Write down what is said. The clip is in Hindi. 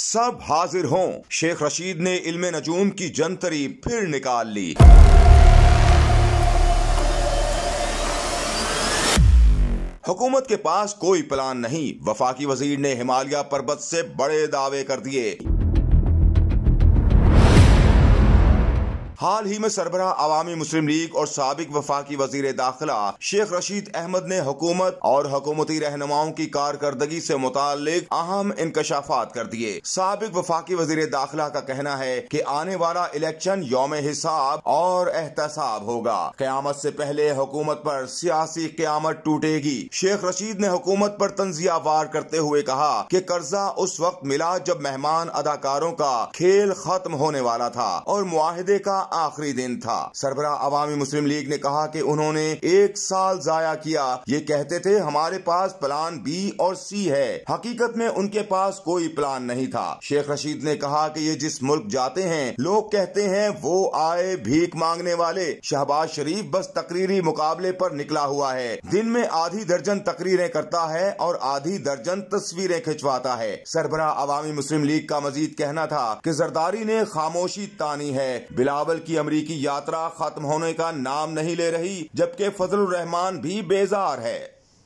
सब हाजिर हों शेख रशीद ने इल्म नजूम की जंतरी फिर निकाल ली हुकूमत के पास कोई प्लान नहीं वफाकी वजीर ने हिमालय पर्वत से बड़े दावे कर दिए हाल ही में सरबरा अवामी मुस्लिम लीग और सबक वफाकी वजीर दाखिला शेख रशीद अहमद ने हुकूमत और हकूमती रहनुमाओं की कारकर्दगी से मुतल अहम इंकशाफात कर दिए सबक वफाकी वजीर दाखिला का कहना है की आने वाला इलेक्शन योम हिसाब और एहतसाब होगा क्यामत ऐसी पहले हुकूमत आरोप सियासी क्यामत टूटेगी शेख रशीद ने हुकूमत आरोप तंजिया वार करते हुए कहा की कर्जा उस वक्त मिला जब मेहमान अदाकारों का खेल खत्म होने वाला था और माहदे का आखिरी दिन था सरबरा अवामी मुस्लिम लीग ने कहा की उन्होंने एक साल जया किया ये कहते थे हमारे पास प्लान बी और सी है हकीकत में उनके पास कोई प्लान नहीं था शेख रशीद ने कहा की ये जिस मुल्क जाते हैं लोग कहते हैं वो आए भीख मांगने वाले शहबाज शरीफ बस तकरीरी मुकाबले पर निकला हुआ है दिन में आधी दर्जन तकरीरें करता है और आधी दर्जन तस्वीरें खिंचवाता है सरबरा अवामी मुस्लिम लीग का मजीद कहना था की जरदारी ने खामोशी तानी है बिलावल की अमरीकी यात्रा खत्म होने का नाम नहीं ले रही जबकि फजल रहमान भी बेजार है